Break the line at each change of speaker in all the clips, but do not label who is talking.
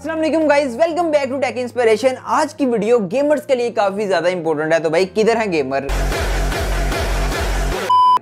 Aslam guys welcome back to tech inspiration आज की video gamers के लिए काफी ज्यादा इंपॉर्टेंट है तो भाई किधर है गेमर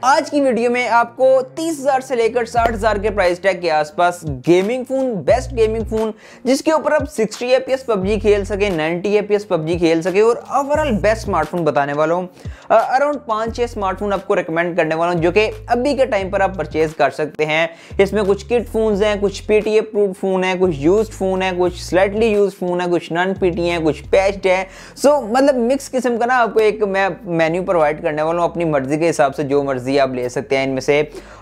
आज की वीडियो में आपको 30,000 से लेकर 60,000 के प्राइस टैग के आसपास gaming phone best gaming phone जिसके ऊपर आप 60 एपीएस पबजी खेल सके 90 एपीएस पबजी खेल सके और ओवरऑल बेस्ट स्मार्टफोन बताने वाला हूँ अराउंड पांच छह स्मार्टफोन आपको रिकमेंड करने वाला हूँ जो कि अभी के टाइम पर आप परचेज कर सकते हैं इसमें कुछ किट फोन हैं कुछ पीटीए प्रूफ फोन है कुछ यूज फोन है कुछ स्लाइटली यूज फोन है कुछ नॉन पीटी है कुछ पेस्ट है सो so, मतलब मिक्स किस्म का ना आपको एक मैं मेन्यू प्रोवाइड करने वाला हूँ अपनी मर्जी के हिसाब से जो मर्जी मर्जी आप ले सकते हैं इनमें से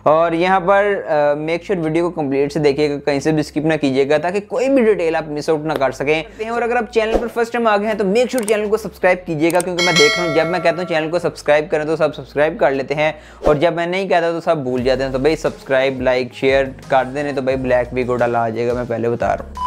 और यहाँ पर मेक श्योर sure वीडियो को कंप्लीट से देखिएगा कहीं से भी स्किप ना कीजिएगा ताकि कोई भी डिटेल आप मिस आउट ना कर सकें और अगर आप चैनल पर फर्स्ट टाइम आ गए हैं तो मेक श्योर sure चैनल को सब्सक्राइब कीजिएगा क्योंकि मैं देख रहा हूँ जब मैं कहता हूँ चैनल को सब्सक्राइब करें तो सब सब्सक्राइब कर लेते हैं और जब मैं नहीं कहता तो सब भूल जाते हैं तो भाई सब्सक्राइब लाइक शेयर कर देने तो भाई ब्लैक भी गोडा ला आ जाएगा मैं पहले बता रहा हूँ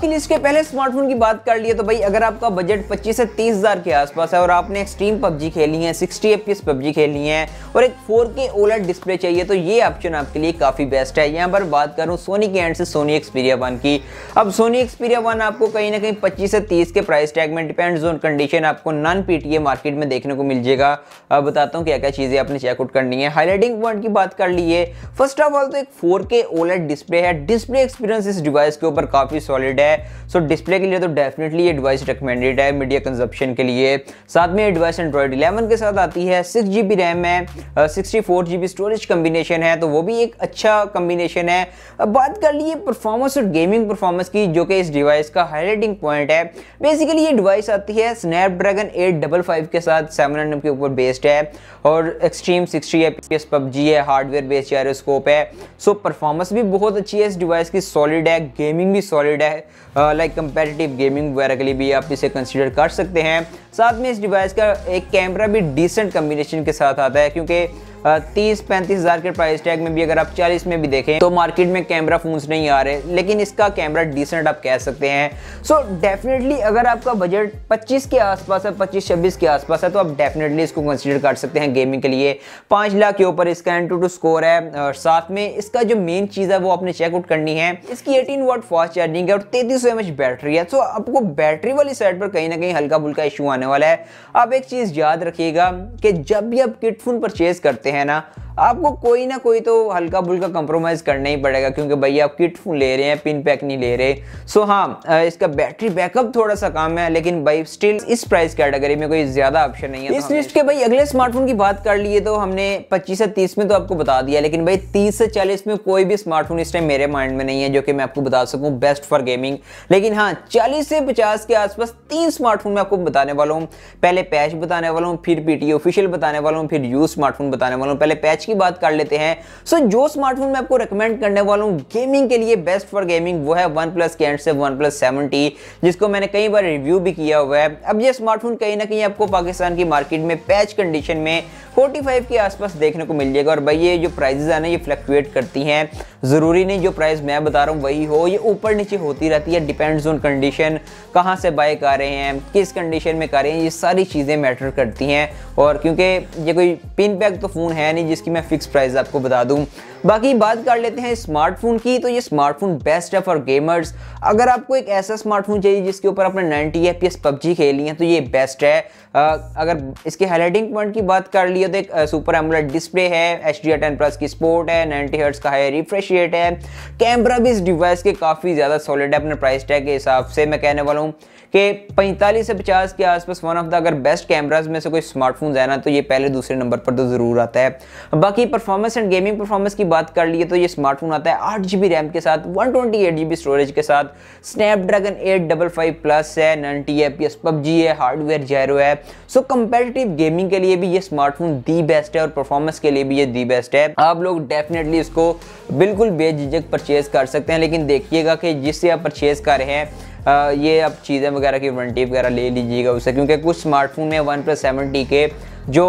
के लिए इसके पहले स्मार्टफोन की बात कर लिए तो भाई अगर आपका बजट 25 से 30,000 के आसपास है और आपने एक्सट्रीम पबजी खेली है 60 एफ पबजी खेली है और एक 4K OLED डिस्प्ले चाहिए तो ये ऑप्शन आपके लिए काफ़ी बेस्ट है यहाँ पर बात करूँ सोनी के एंड से सोनी एक्सपीरिया वन की अब सोनी एक्सपीरिया वन आपको कहीं ना कहीं पच्चीस से तीस के प्राइस टैग में डिपेंड जोन कंडीशन आपको नॉन पी मार्केट में देखने को मिल जाएगा अब बताता हूँ क्या क्या चीज़ें आपने चेकआउट करनी है हाईलाइटिंग पॉइंट की बात कर लिए फर्स्ट ऑफ ऑल तो एक फोर ओलेट डिस्प्ले है डिस्प्ले एक्सपीरियंस इस डिवाइस के ऊपर काफ़ी सॉलिड है है सो so, डिस्प्ले के लिए तो डेफिनेटली ये डिवाइस रिकमेंडेड है मीडिया कंजप्शन के लिए साथ में ये डिवाइस एंड्रॉयड इलेवन के साथ आती है सिक्स जी बी रैम है sixty four G B storage combination है तो वो भी एक अच्छा कम्बिनेशन है अब बात कर लिए परफॉर्मेंस और गेमिंग परफॉर्मेंस की जो कि इस डिवाइस का हाईलाइटिंग पॉइंट है बेसिकली ये डिवाइस आती है स्नैपड्रैगन एट डबल फाइव के साथ सेवन हंड्रेड के ऊपर बेस्ड है और एक्सट्रीम सिक्सटी है पी पबजी है हार्डवेयर बेस्ड जायरोस्कोप है सो परफॉर्मेंस भी बहुत अच्छी है इस डिवाइस की सॉलिड है गेमिंग भी सॉलिड है लाइक कंपेटिटिव गेमिंग वगैरह के लिए भी आप इसे कंसिडर कर सकते हैं साथ में इस डिवाइस का एक कैमरा भी डिसेंट कम्बिनेशन के साथ आता है क्योंकि तीस पैंतीस हज़ार के प्राइस टैग में भी अगर आप चालीस में भी देखें तो मार्केट में कैमरा फोन्स नहीं आ रहे लेकिन इसका कैमरा डिसेंट आप कह सकते हैं सो so, डेफिनेटली अगर आपका बजट पच्चीस के आसपास है पच्चीस छब्बीस के आसपास है तो आप डेफिनेटली इसको कंसिडर कर सकते हैं गेमिंग के लिए पाँच लाख के ऊपर इसका एन टू स्कोर है और साथ में इसका जो मेन चीज़ है वो आपने चेकआउट करनी है इसकी एटीन वॉट फास्ट चार्जिंग है और तैतीस सौ एम एच बैटरी है सो so, आपको बैटरी वाली साइड पर कहीं ना कहीं हल्का फुल्का इशू आने वाला है आप एक चीज़ याद रखिएगा कि जब भी आप किट फोन परचेज करते हैं ना आपको कोई ना कोई तो हल्का बुल्का कंप्रोमाइज़ करना ही पड़ेगा क्योंकि भैया आप किट ले रहे हैं पिन पैक नहीं ले रहे सो हाँ इसका बैटरी बैकअप थोड़ा सा कम है लेकिन भाई स्टिल इस प्राइस कैटेगरी में कोई ज़्यादा ऑप्शन नहीं है तो इस लिस्ट के भाई अगले स्मार्टफोन की बात कर लिए तो हमने पच्चीस से तीस में तो आपको बता दिया लेकिन भाई तीस से चालीस में कोई भी स्मार्टफोन इस टाइम मेरे माइंड में नहीं है जो कि मैं आपको बता सकूँ बेस्ट फॉर गेमिंग लेकिन हाँ चालीस से पचास के आसपास तीन स्मार्टफोन में आपको बताने वाला हूँ पहले पैच बताने वाला हूँ फिर पीटी ऑफिशियल बताने वाला हूँ फिर यू स्मार्टफोन बताने वाला हूँ पहले पैच की बात कर लेते हैं सो so, जो स्मार्टफोन मैं आपको रिकमेंड करने वाला हूँ गेमिंग के लिए बेस्ट फॉर गेमिंग वो है वन प्लस के एंड से वन प्लस सेवेंटी जिसको मैंने कई बार रिव्यू भी किया हुआ है अब ये स्मार्टफोन कहीं ना कहीं आपको पाकिस्तान की मार्केट में पैच कंडीशन में 45 के आसपास देखने को मिल जाएगा और भाई ये जो प्राइजेज आने ये फ्लक्चुएट करती हैं ज़रूरी नहीं जो प्राइस मैं बता रहा हूँ वही हो ये ऊपर नीचे होती रहती है डिपेंड्स ऑन कंडीशन कहाँ से बाय कर रहे हैं किस कंडीशन में कर रहे हैं ये सारी चीज़ें मैटर करती हैं और क्योंकि ये कोई पिन पैक तो फ़ोन है नहीं जिसकी मैं फ़िक्स प्राइस आपको बता दूँ बाकी बात कर लेते हैं स्मार्टफोन की तो ये स्मार्टफोन बेस्ट है फॉर गेमर्स अगर आपको एक ऐसा स्मार्टफोन चाहिए जिसके ऊपर आपने ninety F P S PUBG खेली है तो ये बेस्ट है आ, अगर इसके हाइलाइटिंग पॉइंट की बात कर लिए तो एक सुपर एमुलेट डिस्प्ले है एच डी टेन प्लस की स्पोर्ट है नाइनटी हर्ट्स का है रिफ्रेश अप्रिशिएट है कैमरा भी इस डिवाइस के काफ़ी ज़्यादा सॉलिड है अपने प्राइस टैग के हिसाब से मैं कहने वाला हूँ कि 45 से 50 के आसपास वन ऑफ द अगर बेस्ट कैमराज में से कोई स्मार्टफोन है ना तो ये पहले दूसरे नंबर पर तो ज़रूर आता है बाकी परफॉर्मेंस एंड गेमिंग परफॉर्मेंस की बात कर लिए तो ये स्मार्टफोन आता है आठ जी बी रैम के साथ one twenty eight G B storage के साथ Snapdragon eight double five plus है ninety F P S PUBG है हार्डवेयर जैरो है सो कंपेटिटिव गेमिंग के लिए भी ये स्मार्टफोन दी बेस्ट है और परफॉर्मेंस के लिए भी ये दी बेस्ट है आप लोग डेफिनेटली इसको बिल्कुल बेझिझक परचेज़ कर सकते हैं लेकिन देखिएगा कि जिससे आप परचेज़ कर रहे हैं ये आप चीज़ें वगैरह की वारंटी वगैरह ले लीजिएगा उससे क्योंकि कुछ स्मार्टफोन में वन प्लस सेवन के जो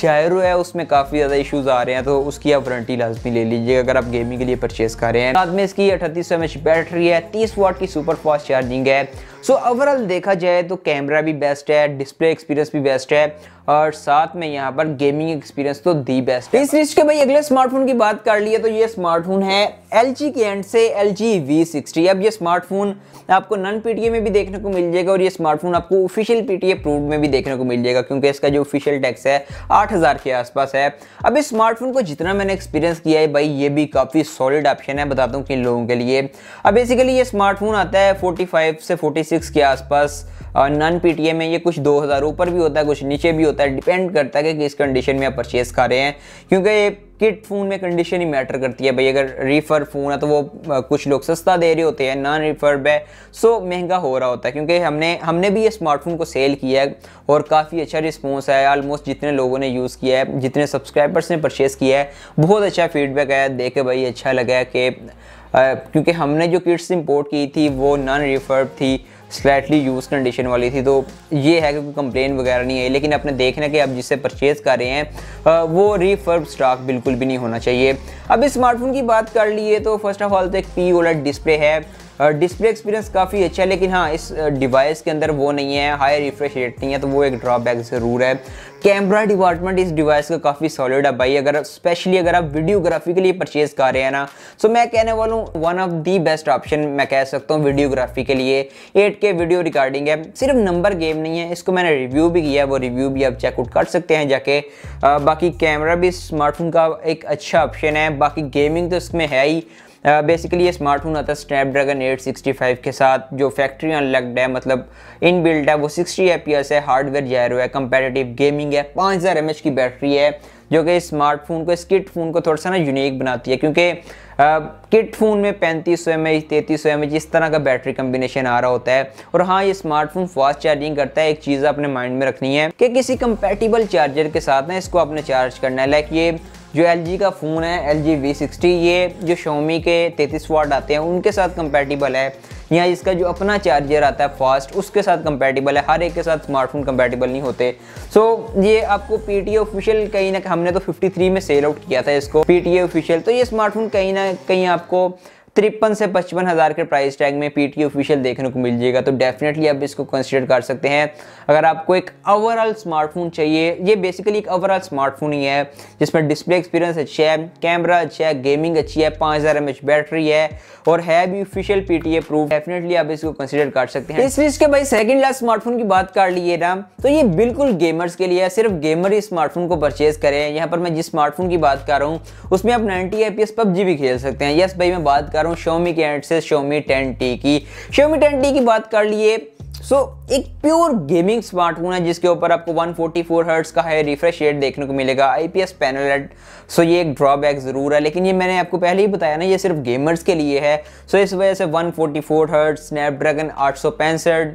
जायरो है उसमें काफ़ी ज़्यादा इशूज़ आ रहे हैं तो उसकी आप वारंटी लाजमी ले लीजिएगा अगर आप गेमिंग के लिए परचेस कर रहे हैं बाद में इसकी अठतीस सौ बैटरी है तीस वाट की सुपर फास्ट चार्जिंग है सो so, ओवरऑल देखा जाए तो कैमरा भी बेस्ट है डिस्प्ले एक्सपीरियंस भी बेस्ट है और साथ में यहाँ पर गेमिंग एक्सपीरियंस तो दी बेस्ट है इस सीरीज के भाई अगले स्मार्टफोन की बात कर लिए तो ये स्मार्टफोन है एल के एंड से एल जी वी अब ये स्मार्टफोन आपको नन पीटीए में भी देखने को मिल जाएगा और ये स्मार्टफोन आपको ऑफिशियल पीटीए प्रूव में भी देखने को मिल जाएगा क्योंकि इसका जो ऑफिशियल टैक्स है आठ हज़ार के आसपास है अब इस स्मार्टफोन को जितना मैंने एक्सपीरियंस किया है भाई ये भी काफ़ी सॉलिड ऑप्शन है बताता हूँ किन लोगों के लिए अब बेसिकली ये स्मार्टफोन आता है फोर्टी से फोर्टी सिक्स के आसपास नॉन पीटीए में ये कुछ दो हज़ार ऊपर भी होता है कुछ नीचे भी होता है डिपेंड करता है कि किस कंडीशन में आप परचेज़ कर रहे हैं क्योंकि किट फ़ोन में कंडीशन ही मैटर करती है भाई अगर रिफ़र फ़ोन है तो वो कुछ लोग सस्ता दे रहे होते हैं नॉन रिफर है सो महंगा हो रहा होता है क्योंकि हमने हमने भी ये स्मार्टफोन को सेल किया है और काफ़ी अच्छा रिस्पॉन्स है आलमोस्ट जितने लोगों ने यूज़ किया है जितने सब्सक्राइबर्स ने परचेज़ किया है बहुत अच्छा फीडबैक आया देख के भाई अच्छा लगा कि क्योंकि हमने जो किट्स इम्पोर्ट की थी वो नॉन रिफर थी स्लैटली यूज़ कंडीशन वाली थी तो ये है कि कोई कंप्लेन वगैरह नहीं आई लेकिन आपने देखना कि आप जिससे परचेज़ कर रहे हैं वो रिफर्ब स्टॉक बिल्कुल भी नहीं होना चाहिए अब इस स्मार्टफोन की बात कर लिए तो फर्स्ट ऑफ ऑल तो एक पी ओलर डिस्प्ले है डिस्प्ले एक्सपीरियंस काफ़ी अच्छा है लेकिन हाँ इस डिवाइस के अंदर वो नहीं है हाई रिफ्रेश रेट नहीं है तो वो एक ड्रॉबैक ज़रूर है कैमरा डिपार्टमेंट इस डिवाइस का काफ़ी सॉलिड है भाई अगर स्पेशली अगर आप वीडियोग्राफी के लिए परचेज़ कर रहे हैं ना सो तो मैं कहने वाला हूँ one of the best option मैं कह सकता हूँ वीडियोग्राफी के लिए एट के वीडियो रिकॉर्डिंग है सिर्फ नंबर गेम नहीं है इसको मैंने रिव्यू भी किया है वो रिव्यू भी आप चेकआउट कर सकते हैं जाके बाकी कैमरा भी स्मार्टफोन का एक अच्छा ऑप्शन है बाकी गेमिंग तो इसमें है ही बेसिकली uh, ये स्मार्टफोन आता है स्नैपड्रैगन 865 के साथ जो फैक्ट्री अनलग्ड है मतलब इन बिल्ट है वो 60 एस है हार्डवेयर जैरो है कंपेटेटिव गेमिंग है 5000 हज़ार की बैटरी है जो कि स्मार्टफोन को इस किट फ़ोन को थोड़ा सा ना यूनिक बनाती है क्योंकि किट uh, फ़ोन में पैंतीस सौ एम एच तैंतीस सौ एम एच इस तरह का बैटरी कम्बिनेशन आ रहा होता है और हाँ ये स्मार्टफोन फास्ट चार्जिंग करता है एक चीज़ अपने माइंड में रखनी है कि किसी कंपेटिबल चार्जर के साथ ना इसको अपने चार्ज करना है लाइक ये जो एल का फ़ोन है एल जी वी सिक्सटी ये जो शोमी के तैतीस वाट आते हैं उनके साथ कंपेटिबल है या इसका जो अपना चार्जर आता है फास्ट उसके साथ कंपेटिबल है हर एक के साथ स्मार्टफोन कंपेटिबल नहीं होते सो so, ये आपको पी टी ऑफिशियल कहीं ना हमने तो 53 में सेल आउट किया था इसको पी टी ऑफिशियल तो ये स्मार्टफोन कहीं ना कहीं आपको तिरपन से पचपन हज़ार के प्राइस टैग में पीटी ऑफिशियल देखने को मिल जाएगा तो डेफिनेटली आप इसको कंसिडर कर सकते हैं अगर आपको एक ओवरऑल स्मार्टफोन चाहिए ये बेसिकली एक ओवरऑल स्मार्टफोन ही है जिसमें डिस्प्ले एक्सपीरियंस अच्छा है कैमरा अच्छा है गेमिंग अच्छी है पाँच हज़ार बैटरी है और है भी official P T proof definitely आप इसको कंसिडर कर सकते हैं इस सीरीज के भाई सेकेंड लास्ट स्मार्टफोन की बात कर लिए ना तो ये बिल्कुल गेमर्स के लिए है सिर्फ गेमर ही स्मार्टफोन को परचेज करें यहाँ पर मैं जिस स्मार्टफोन की बात कर रहा हूँ उसमें आप ninety I P S PUBG भी खेल सकते हैं यस भाई मैं बात कर करूं शोमी के एंड से शोमी टेन टी की शोमी टेन टी की बात कर लिए सो so, एक प्योर गेमिंग स्मार्टफोन है जिसके ऊपर आपको 144 फोर्टी हर्ट्स का है रिफ्रेश रेट देखने को मिलेगा आईपीएस पैनल एड सो ये एक ड्रॉबैक ज़रूर है लेकिन ये मैंने आपको पहले ही बताया ना ये सिर्फ गेमर्स के लिए है सो so, इस वजह से 144 फोर्टी फोर हर्ट स्नैपड्रैगन आठ सौ पैंसठ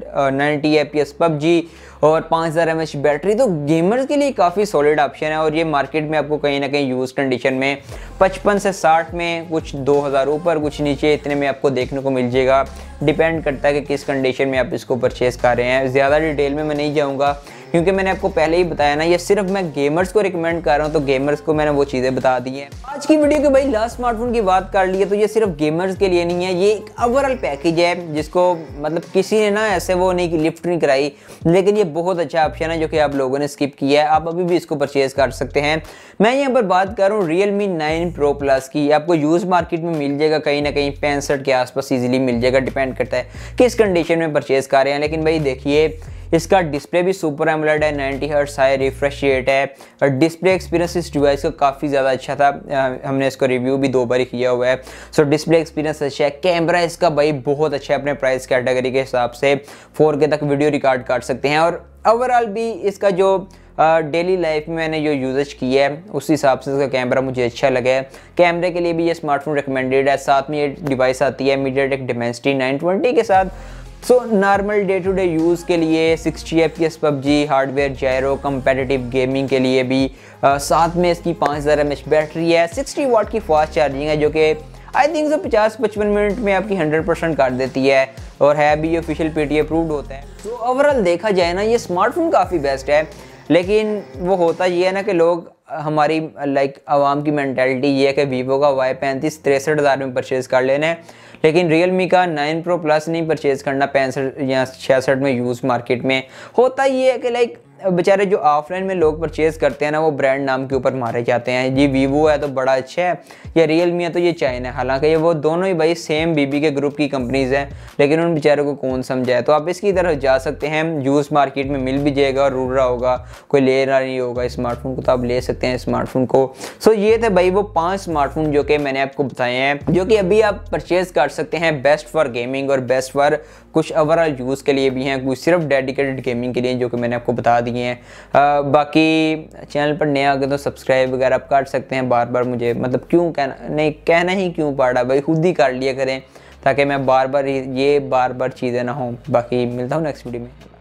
पी एस पबजी और पाँच हज़ार एम बैटरी तो गेमर्स के लिए काफ़ी सॉलिड ऑप्शन है और ये मार्केट में आपको कहीं ना कहीं यूज़ कंडीशन में पचपन से साठ में कुछ दो हज़ार ऊपर कुछ नीचे इतने में आपको देखने को मिल जाएगा डिपेंड करता है कि किस कंडीशन में आप इसको ऊपर परचेज़ कर रहे हैं ज़्यादा डिटेल में मैं नहीं जाऊँगा क्योंकि मैंने आपको पहले ही बताया ना ये सिर्फ मैं गेमर्स को रिकमेंड कर रहा हूँ तो गेमर्स को मैंने वो चीज़ें बता दी है आज की वीडियो के भाई लास्ट स्मार्टफोन की बात कर ली है तो ये सिर्फ गेमर्स के लिए नहीं है ये एक ओवरऑल पैकेज है जिसको मतलब किसी ने ना ऐसे वो नहीं लिफ्ट नहीं कराई लेकिन ये बहुत अच्छा ऑप्शन है जो कि आप लोगों ने स्किप किया है आप अभी भी इसको परचेज कर सकते हैं मैं यहाँ पर बात कर रहा हूँ Realme nine pro plus की आपको यूज़ मार्केट में मिल जाएगा कहीं ना कहीं पैंसठ के आसपास ईजिली मिल जाएगा डिपेंड करता है किस कंडीशन में परचेज़ कर रहे हैं लेकिन भाई देखिए इसका डिस्प्ले भी सुपर एमलेट है नाइनटी हर्ट्स है रिफ्रेश रेट है और डिस्प्ले एक्सपीरियंस इस डिवाइस का काफ़ी ज़्यादा अच्छा था हमने इसको रिव्यू भी दो बार ही किया हुआ है सो डिस्प्ले एक्सपीरियंस अच्छा है कैमरा इसका भाई बहुत अच्छा है अपने प्राइस कैटेगरी के हिसाब से फोर तक वीडियो रिकॉर्ड कर सकते हैं और ओवरऑल भी इसका जो डेली uh, लाइफ में मैंने जो यूजेज किया है उस हिसाब से इसका कैमरा मुझे अच्छा लगा है कैमरे के लिए भी ये स्मार्टफोन रिकमेंडेड है साथ में ये डिवाइस आती है मीडिया टेक डिमेंसिटी नाइन के साथ so normal day to day use के लिए sixty F P S PUBG hardware gyro competitive gaming के लिए भी आ, साथ में इसकी पाँच हज़ार एम एच बैटरी है सिक्सटी वाट की फास्ट चार्जिंग है जो कि आई थिंक सो पचास पचपन मिनट में आपकी हंड्रेड परसेंट कर देती है और है भी ऑफिशियल पी टी अप्रूव्ड होता है तो so, ओवरऑल देखा जाए ना ये स्मार्टफोन काफ़ी बेस्ट है लेकिन वो होता ये है ना कि लोग हमारी लाइक आवाम की मैंटेलिटी ये है कि वीवो का वाई पैंतीस तिरसठ हज़ार में परचेज़ कर लेना है लेकिन रियल मी का नाइन प्रो प्लस नहीं परचेज़ करना पैंसठ या छियासठ में यूज़ मार्केट में होता ये है कि लाइक बेचारे जो ऑफलाइन में लोग परचेज़ करते हैं ना वो ब्रांड नाम के ऊपर मारे जाते हैं ये वीवो है तो बड़ा अच्छा है या रियल है तो ये चाइना है हालांकि ये वो दोनों ही भाई सेम बीबी के ग्रुप की कंपनीज़ हैं लेकिन उन बेचारों को कौन समझाए तो आप इसकी तरफ जा सकते हैं जूस मार्केट में मिल भी जाएगा और रूल रहा होगा कोई ले रहा नहीं होगा स्मार्टफोन को तो आप ले सकते हैं स्मार्टफोन को सो ये थे भाई वो पाँच स्मार्टफोन जो कि मैंने आपको बताए हैं जो कि अभी आप परचेज़ कर सकते हैं बेस्ट फॉर गेमिंग और बेस्ट फॉर कुछ ओवरऑल यूज़ के लिए भी हैं कुछ सिर्फ डेडिकेटेड गेमिंग के लिए जो कि मैंने आपको बता दिया लगी बाकी चैनल पर नया आगे तो सब्सक्राइब वगैरह आप कर सकते हैं बार बार मुझे मतलब क्यों कहना नहीं कहना ही क्यों रहा भाई खुद ही कर लिया करें ताकि मैं बार बार ये बार बार चीज़ें ना हों बाकी मिलता हूँ नेक्स्ट वीडियो में